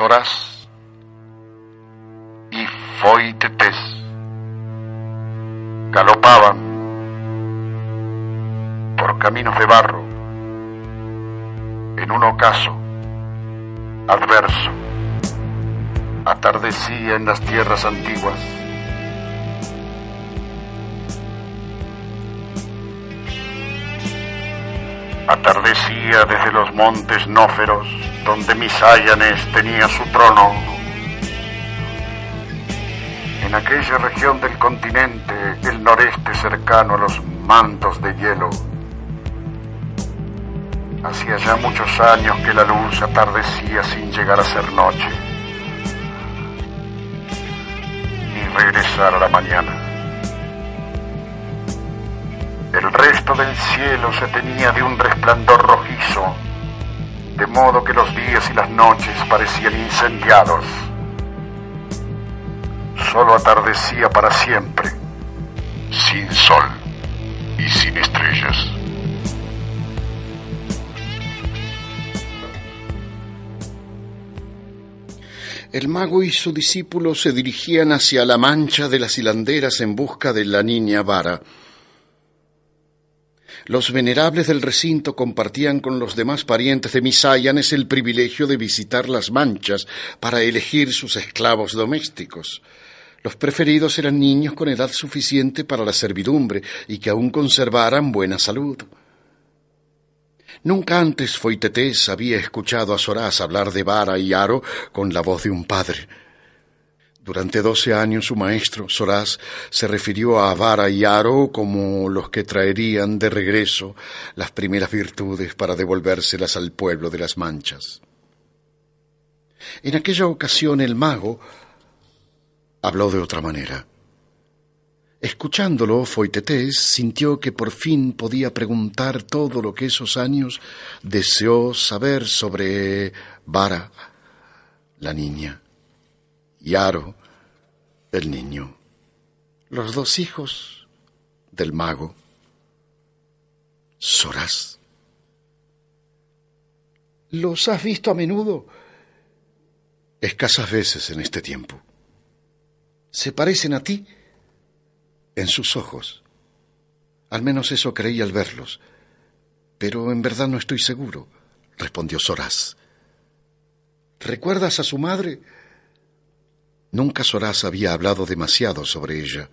horas y foitetes galopaban por caminos de barro en un ocaso adverso. Atardecía en las tierras antiguas. atardecía desde los montes Nóferos, donde Misáyanes tenía su trono. En aquella región del continente, el noreste cercano a los mantos de hielo, hacía ya muchos años que la luz atardecía sin llegar a ser noche, ni regresar a la mañana. El resto del cielo se tenía de un resplandor rojizo, de modo que los días y las noches parecían incendiados. Solo atardecía para siempre, sin sol y sin estrellas. El mago y su discípulo se dirigían hacia la mancha de las hilanderas en busca de la niña Vara. Los venerables del recinto compartían con los demás parientes de Misayanes el privilegio de visitar las manchas para elegir sus esclavos domésticos. Los preferidos eran niños con edad suficiente para la servidumbre y que aún conservaran buena salud. Nunca antes Foitetés había escuchado a Soraz hablar de vara y aro con la voz de un padre. Durante doce años su maestro, Soraz, se refirió a Vara y Aro como los que traerían de regreso las primeras virtudes para devolvérselas al pueblo de las Manchas. En aquella ocasión el mago habló de otra manera. Escuchándolo, Foitetés sintió que por fin podía preguntar todo lo que esos años deseó saber sobre Vara, la niña y el niño, los dos hijos del mago, Soraz. ¿Los has visto a menudo? Escasas veces en este tiempo. ¿Se parecen a ti? En sus ojos. Al menos eso creí al verlos. Pero en verdad no estoy seguro, respondió Soraz. ¿Recuerdas a su madre? Nunca Soraz había hablado demasiado sobre ella.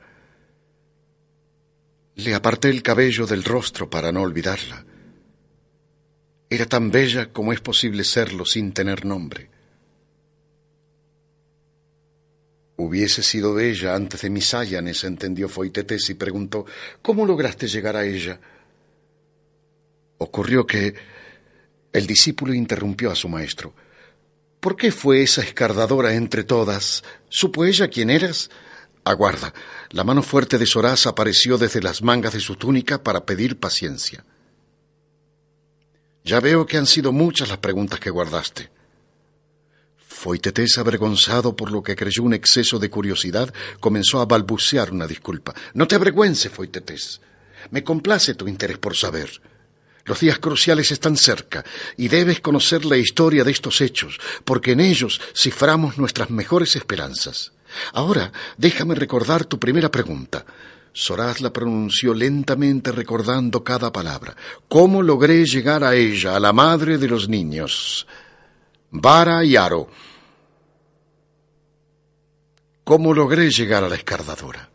Le aparté el cabello del rostro para no olvidarla. Era tan bella como es posible serlo sin tener nombre. Hubiese sido ella antes de mis entendió Foitetes y preguntó, ¿cómo lograste llegar a ella? Ocurrió que el discípulo interrumpió a su maestro. ¿Por qué fue esa escardadora entre todas? ¿Supo ella quién eras? Aguarda. La mano fuerte de Soraz apareció desde las mangas de su túnica para pedir paciencia. Ya veo que han sido muchas las preguntas que guardaste. Foitetés, avergonzado por lo que creyó un exceso de curiosidad, comenzó a balbucear una disculpa. No te avergüences, Foitetes. Me complace tu interés por saber. Los días cruciales están cerca y debes conocer la historia de estos hechos, porque en ellos ciframos nuestras mejores esperanzas. Ahora, déjame recordar tu primera pregunta. Soraz la pronunció lentamente recordando cada palabra. ¿Cómo logré llegar a ella, a la madre de los niños? Vara y aro. ¿Cómo logré llegar a la escardadora?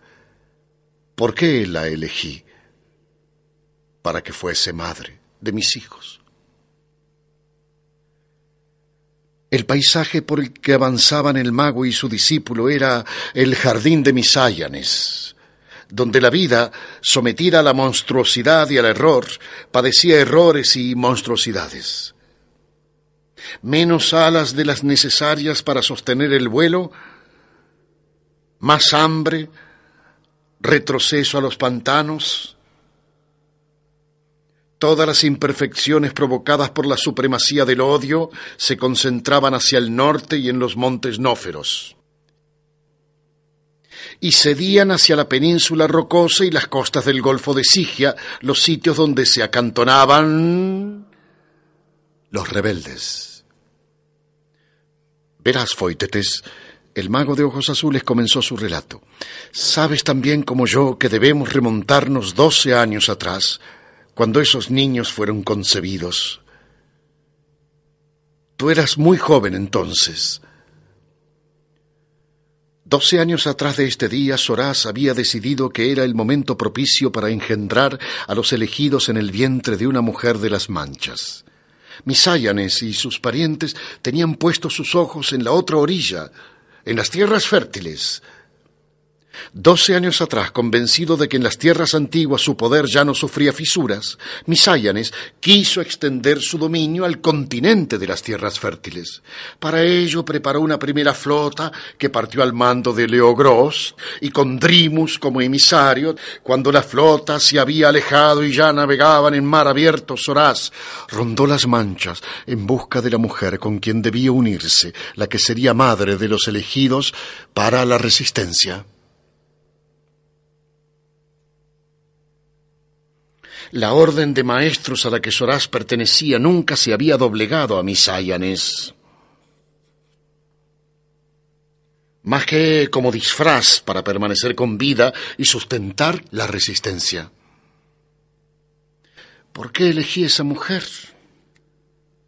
¿Por qué la elegí? Para que fuese madre de mis hijos. El paisaje por el que avanzaban el mago y su discípulo era el jardín de mis áyanes, donde la vida, sometida a la monstruosidad y al error, padecía errores y monstruosidades. Menos alas de las necesarias para sostener el vuelo, más hambre, retroceso a los pantanos, Todas las imperfecciones provocadas por la supremacía del odio se concentraban hacia el norte y en los montes nóferos, y cedían hacia la península rocosa y las costas del Golfo de Sigia, los sitios donde se acantonaban los rebeldes. Verás, Foitetes, el mago de ojos azules comenzó su relato. Sabes también como yo que debemos remontarnos doce años atrás cuando esos niños fueron concebidos. Tú eras muy joven entonces. Doce años atrás de este día, Soraz había decidido que era el momento propicio para engendrar a los elegidos en el vientre de una mujer de las manchas. Misáyanes y sus parientes tenían puestos sus ojos en la otra orilla, en las tierras fértiles, Doce años atrás, convencido de que en las tierras antiguas su poder ya no sufría fisuras, Misáyanes quiso extender su dominio al continente de las tierras fértiles. Para ello preparó una primera flota que partió al mando de Leogros y con Drimus como emisario. Cuando la flota se había alejado y ya navegaban en mar abierto, Soraz rondó las manchas en busca de la mujer con quien debía unirse, la que sería madre de los elegidos para la resistencia. La orden de maestros a la que Soraz pertenecía nunca se había doblegado a mis ayanes. Más que como disfraz para permanecer con vida y sustentar la resistencia. ¿Por qué elegí esa mujer?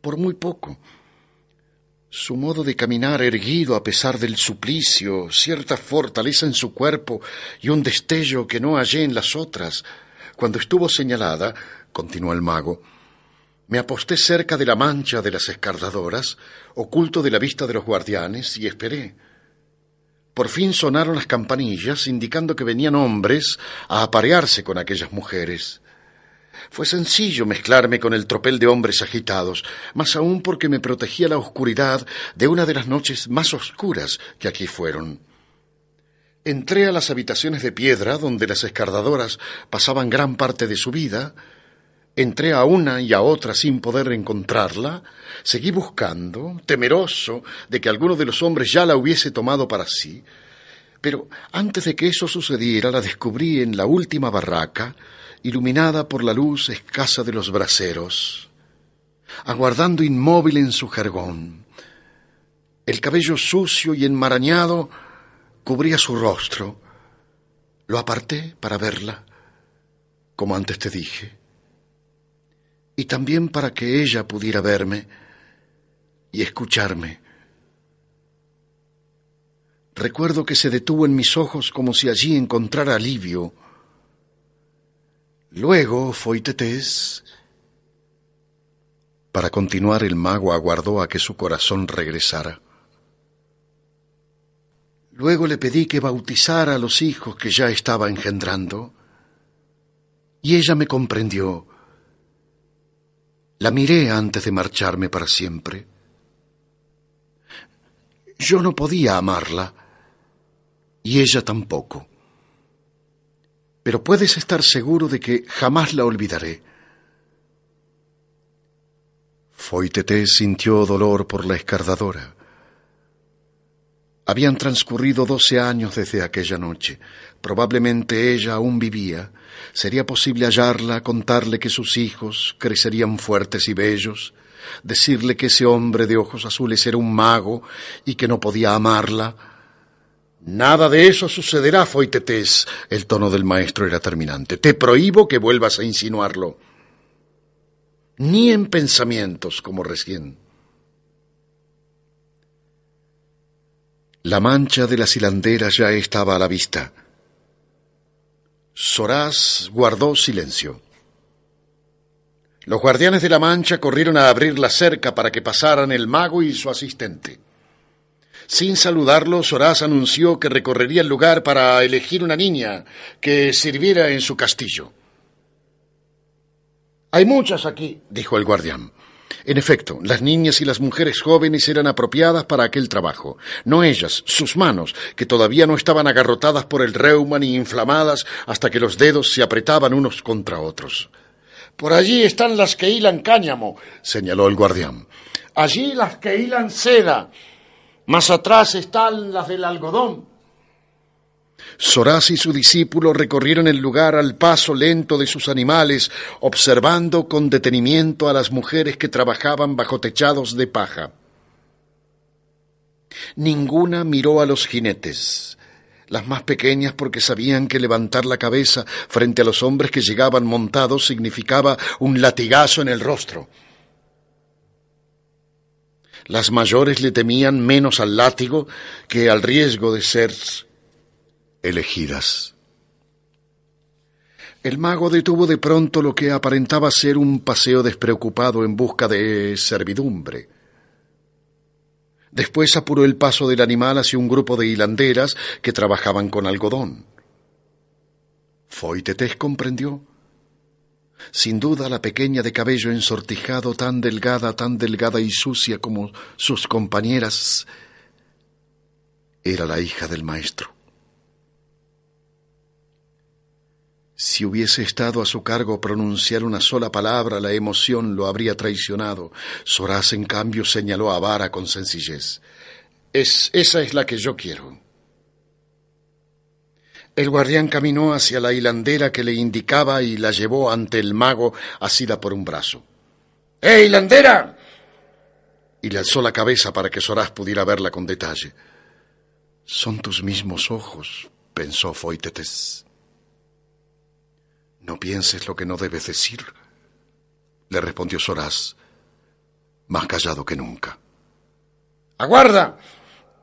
Por muy poco. Su modo de caminar erguido a pesar del suplicio, cierta fortaleza en su cuerpo y un destello que no hallé en las otras, cuando estuvo señalada, continuó el mago, me aposté cerca de la mancha de las escardadoras, oculto de la vista de los guardianes, y esperé. Por fin sonaron las campanillas, indicando que venían hombres a aparearse con aquellas mujeres. Fue sencillo mezclarme con el tropel de hombres agitados, más aún porque me protegía la oscuridad de una de las noches más oscuras que aquí fueron. Entré a las habitaciones de piedra donde las escardadoras pasaban gran parte de su vida, entré a una y a otra sin poder encontrarla, seguí buscando, temeroso de que alguno de los hombres ya la hubiese tomado para sí, pero antes de que eso sucediera la descubrí en la última barraca, iluminada por la luz escasa de los braseros, aguardando inmóvil en su jergón, el cabello sucio y enmarañado, cubría su rostro. Lo aparté para verla, como antes te dije, y también para que ella pudiera verme y escucharme. Recuerdo que se detuvo en mis ojos como si allí encontrara alivio. Luego fue Tetés. Para continuar, el mago aguardó a que su corazón regresara. Luego le pedí que bautizara a los hijos que ya estaba engendrando, y ella me comprendió. La miré antes de marcharme para siempre. Yo no podía amarla, y ella tampoco. Pero puedes estar seguro de que jamás la olvidaré. Foitete sintió dolor por la escardadora habían transcurrido doce años desde aquella noche. Probablemente ella aún vivía. Sería posible hallarla, contarle que sus hijos crecerían fuertes y bellos, decirle que ese hombre de ojos azules era un mago y que no podía amarla. Nada de eso sucederá, Foitetes. El tono del maestro era terminante. Te prohíbo que vuelvas a insinuarlo. Ni en pensamientos, como recién. La mancha de las hilanderas ya estaba a la vista. Soraz guardó silencio. Los guardianes de la mancha corrieron a abrir la cerca para que pasaran el mago y su asistente. Sin saludarlo, Soraz anunció que recorrería el lugar para elegir una niña que sirviera en su castillo. Hay muchas aquí, dijo el guardián. En efecto, las niñas y las mujeres jóvenes eran apropiadas para aquel trabajo, no ellas, sus manos, que todavía no estaban agarrotadas por el reuma ni inflamadas hasta que los dedos se apretaban unos contra otros. Por allí están las que hilan cáñamo, señaló el guardián. Allí las que hilan seda. Más atrás están las del algodón. Soraz y su discípulo recorrieron el lugar al paso lento de sus animales, observando con detenimiento a las mujeres que trabajaban bajo techados de paja. Ninguna miró a los jinetes, las más pequeñas porque sabían que levantar la cabeza frente a los hombres que llegaban montados significaba un latigazo en el rostro. Las mayores le temían menos al látigo que al riesgo de ser elegidas. El mago detuvo de pronto lo que aparentaba ser un paseo despreocupado en busca de servidumbre. Después apuró el paso del animal hacia un grupo de hilanderas que trabajaban con algodón. Tetés comprendió. Sin duda la pequeña de cabello ensortijado, tan delgada, tan delgada y sucia como sus compañeras, era la hija del maestro. Si hubiese estado a su cargo pronunciar una sola palabra, la emoción lo habría traicionado. Soraz, en cambio, señaló a Vara con sencillez. Es, esa es la que yo quiero. El guardián caminó hacia la hilandera que le indicaba y la llevó ante el mago, asida por un brazo. ¡Eh, hilandera! Y le alzó la cabeza para que Soraz pudiera verla con detalle. Son tus mismos ojos, pensó Foitetes. No pienses lo que no debes decir, le respondió Soraz, más callado que nunca. ¡Aguarda!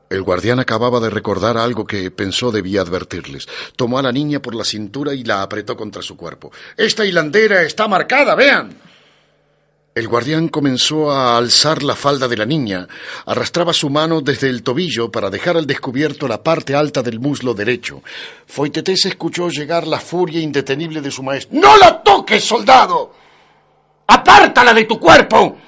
El guardián acababa de recordar algo que pensó debía advertirles. Tomó a la niña por la cintura y la apretó contra su cuerpo. Esta hilandera está marcada, vean. El guardián comenzó a alzar la falda de la niña. Arrastraba su mano desde el tobillo para dejar al descubierto la parte alta del muslo derecho. se escuchó llegar la furia indetenible de su maestro. ¡No la toques, soldado! ¡Apártala de tu cuerpo!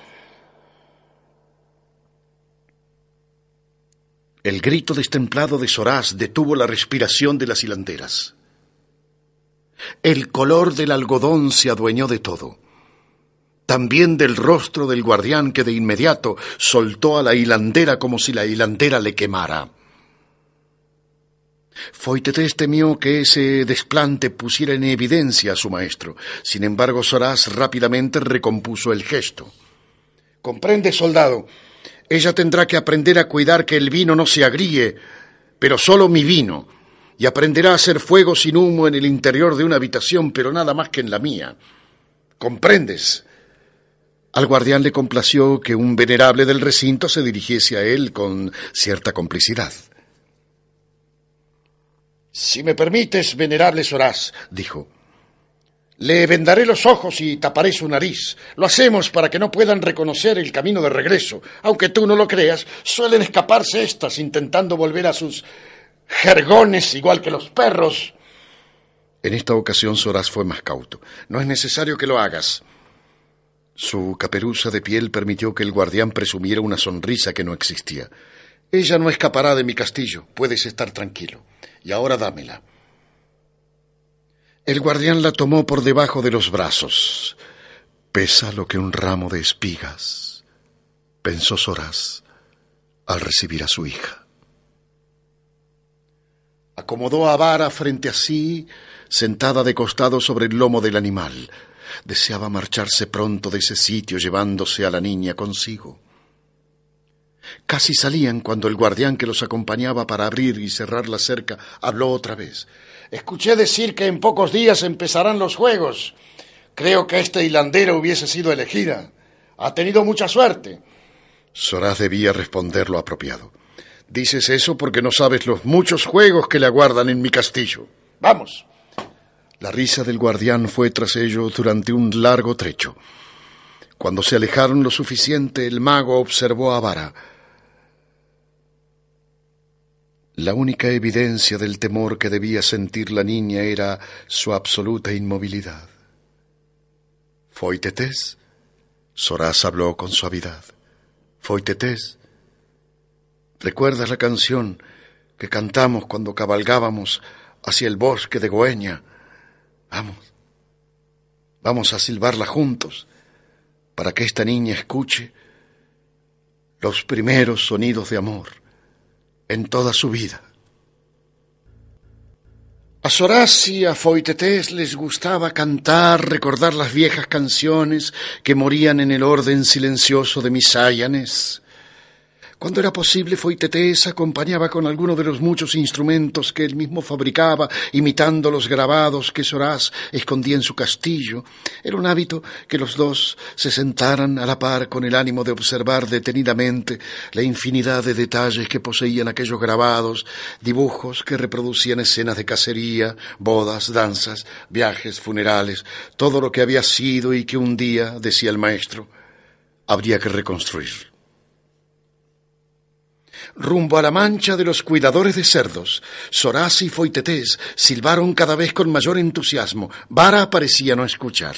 El grito destemplado de Soraz detuvo la respiración de las hilanderas. El color del algodón se adueñó de todo también del rostro del guardián que de inmediato soltó a la hilandera como si la hilandera le quemara. Foitetés temió que ese desplante pusiera en evidencia a su maestro. Sin embargo, Soraz rápidamente recompuso el gesto. Comprende, soldado. Ella tendrá que aprender a cuidar que el vino no se agríe, pero solo mi vino, y aprenderá a hacer fuego sin humo en el interior de una habitación, pero nada más que en la mía. ¿Comprendes? Al guardián le complació que un venerable del recinto se dirigiese a él con cierta complicidad. Si me permites, venerable Soraz, dijo, le vendaré los ojos y taparé su nariz. Lo hacemos para que no puedan reconocer el camino de regreso. Aunque tú no lo creas, suelen escaparse estas intentando volver a sus jergones igual que los perros. En esta ocasión Soraz fue más cauto. No es necesario que lo hagas. Su caperuza de piel permitió que el guardián presumiera una sonrisa que no existía. Ella no escapará de mi castillo, puedes estar tranquilo. Y ahora dámela. El guardián la tomó por debajo de los brazos. Pesa lo que un ramo de espigas, pensó Soras al recibir a su hija. Acomodó a Vara frente a sí, sentada de costado sobre el lomo del animal. Deseaba marcharse pronto de ese sitio llevándose a la niña consigo. Casi salían cuando el guardián que los acompañaba para abrir y cerrar la cerca habló otra vez. Escuché decir que en pocos días empezarán los juegos. Creo que esta hilandera hubiese sido elegida. Ha tenido mucha suerte. Soraz debía responder lo apropiado. Dices eso porque no sabes los muchos juegos que le aguardan en mi castillo. Vamos. La risa del guardián fue tras ello durante un largo trecho. Cuando se alejaron lo suficiente, el mago observó a Vara. La única evidencia del temor que debía sentir la niña era su absoluta inmovilidad. Foitetes, Soraz habló con suavidad. Foitetes. ¿recuerdas la canción que cantamos cuando cabalgábamos hacia el bosque de Goeña? Vamos, vamos a silbarla juntos para que esta niña escuche los primeros sonidos de amor en toda su vida. A Sorás y a Foitetés les gustaba cantar, recordar las viejas canciones que morían en el orden silencioso de mis cuando era posible, se acompañaba con alguno de los muchos instrumentos que él mismo fabricaba, imitando los grabados que Soraz escondía en su castillo. Era un hábito que los dos se sentaran a la par con el ánimo de observar detenidamente la infinidad de detalles que poseían aquellos grabados, dibujos que reproducían escenas de cacería, bodas, danzas, viajes, funerales, todo lo que había sido y que un día, decía el maestro, habría que reconstruir. Rumbo a la mancha de los cuidadores de cerdos, Soraz y Foitetés silbaron cada vez con mayor entusiasmo. Vara parecía no escuchar.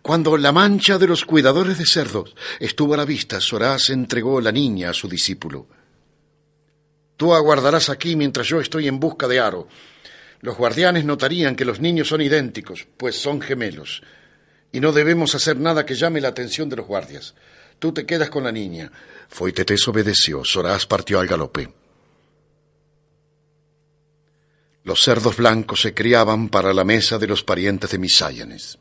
Cuando la mancha de los cuidadores de cerdos estuvo a la vista, Soraz entregó la niña a su discípulo. Tú aguardarás aquí mientras yo estoy en busca de Aro. Los guardianes notarían que los niños son idénticos, pues son gemelos, y no debemos hacer nada que llame la atención de los guardias. Tú te quedas con la niña. te obedeció. Sorás partió al galope. Los cerdos blancos se criaban para la mesa de los parientes de Misáyanes.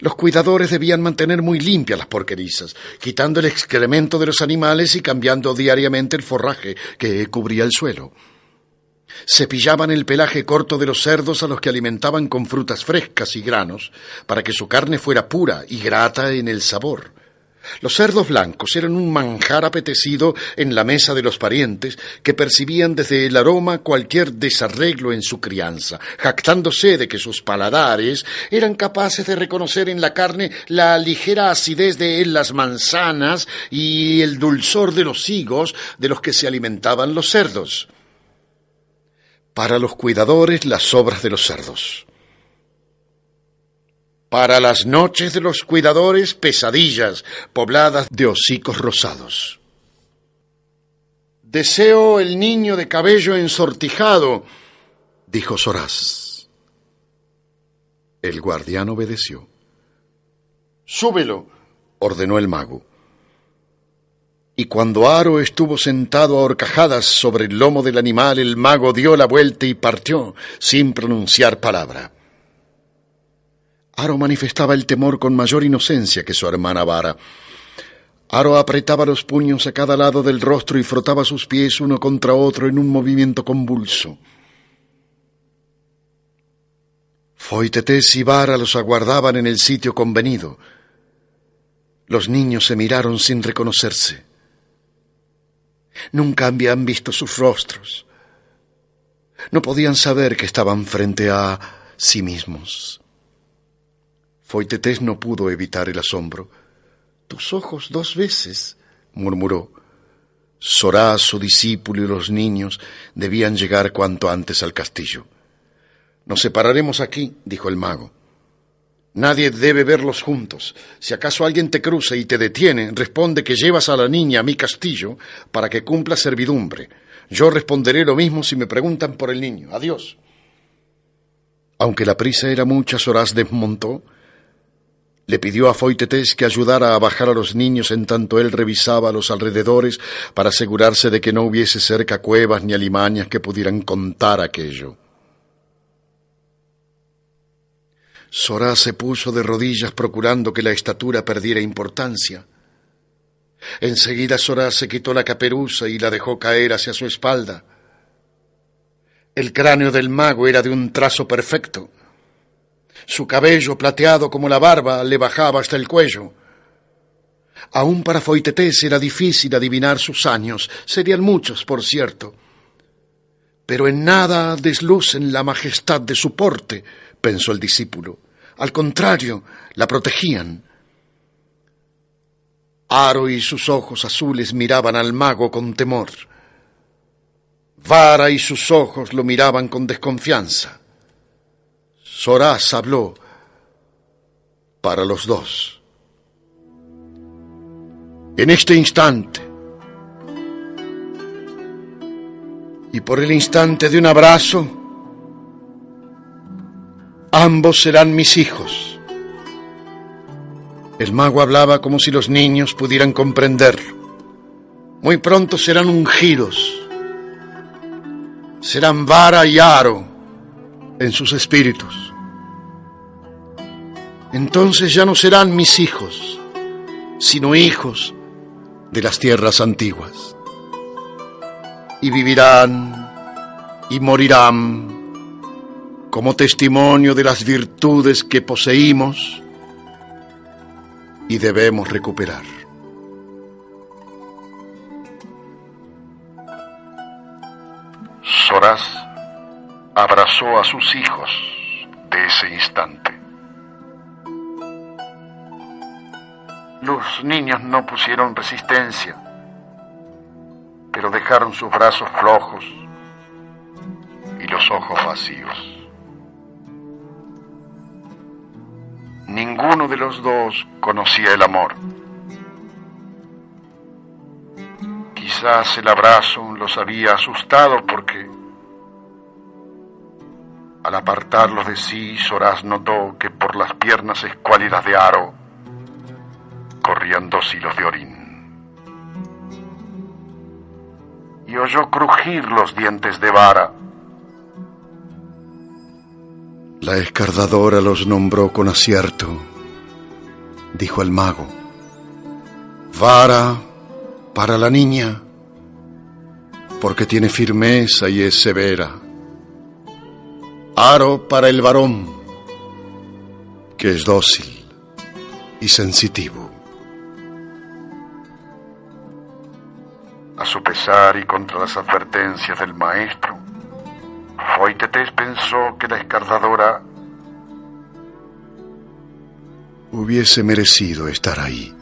Los cuidadores debían mantener muy limpias las porquerizas, quitando el excremento de los animales y cambiando diariamente el forraje que cubría el suelo. Cepillaban el pelaje corto de los cerdos a los que alimentaban con frutas frescas y granos, para que su carne fuera pura y grata en el sabor. Los cerdos blancos eran un manjar apetecido en la mesa de los parientes, que percibían desde el aroma cualquier desarreglo en su crianza, jactándose de que sus paladares eran capaces de reconocer en la carne la ligera acidez de las manzanas y el dulzor de los higos de los que se alimentaban los cerdos. Para los cuidadores, las obras de los cerdos. Para las noches de los cuidadores, pesadillas pobladas de hocicos rosados. Deseo el niño de cabello ensortijado, dijo Soraz. El guardián obedeció. Súbelo, ordenó el mago. Y cuando Aro estuvo sentado a horcajadas sobre el lomo del animal, el mago dio la vuelta y partió sin pronunciar palabra. Aro manifestaba el temor con mayor inocencia que su hermana Vara. Aro apretaba los puños a cada lado del rostro y frotaba sus pies uno contra otro en un movimiento convulso. Foitetes y Vara los aguardaban en el sitio convenido. Los niños se miraron sin reconocerse. Nunca habían visto sus rostros. No podían saber que estaban frente a sí mismos. Foitetés no pudo evitar el asombro. Tus ojos dos veces, murmuró. Sorá, su discípulo y los niños debían llegar cuanto antes al castillo. Nos separaremos aquí, dijo el mago. Nadie debe verlos juntos. Si acaso alguien te cruza y te detiene, responde que llevas a la niña a mi castillo para que cumpla servidumbre. Yo responderé lo mismo si me preguntan por el niño. Adiós. Aunque la prisa era mucha, Sorás desmontó le pidió a Foitetes que ayudara a bajar a los niños en tanto él revisaba los alrededores para asegurarse de que no hubiese cerca cuevas ni alimañas que pudieran contar aquello. Sorá se puso de rodillas procurando que la estatura perdiera importancia. Enseguida Sorá se quitó la caperuza y la dejó caer hacia su espalda. El cráneo del mago era de un trazo perfecto. Su cabello plateado como la barba le bajaba hasta el cuello. Aún para Foitetés era difícil adivinar sus años, serían muchos, por cierto. Pero en nada deslucen la majestad de su porte, pensó el discípulo. Al contrario, la protegían. Aro y sus ojos azules miraban al mago con temor. Vara y sus ojos lo miraban con desconfianza. Sorás habló para los dos. En este instante, y por el instante de un abrazo, ambos serán mis hijos. El mago hablaba como si los niños pudieran comprenderlo. Muy pronto serán ungidos, serán vara y aro en sus espíritus entonces ya no serán mis hijos, sino hijos de las tierras antiguas. Y vivirán y morirán como testimonio de las virtudes que poseímos y debemos recuperar. Soraz abrazó a sus hijos de ese instante. Los niños no pusieron resistencia, pero dejaron sus brazos flojos y los ojos vacíos. Ninguno de los dos conocía el amor. Quizás el abrazo los había asustado porque al apartarlos de sí, Soraz notó que por las piernas escuálidas de Aro corrían dos hilos de orín. Y oyó crujir los dientes de vara. La escardadora los nombró con acierto. Dijo el mago, vara para la niña, porque tiene firmeza y es severa. Aro para el varón, que es dócil y sensitivo. pesar y contra las advertencias del maestro, Foitetes pensó que la escardadora hubiese merecido estar ahí.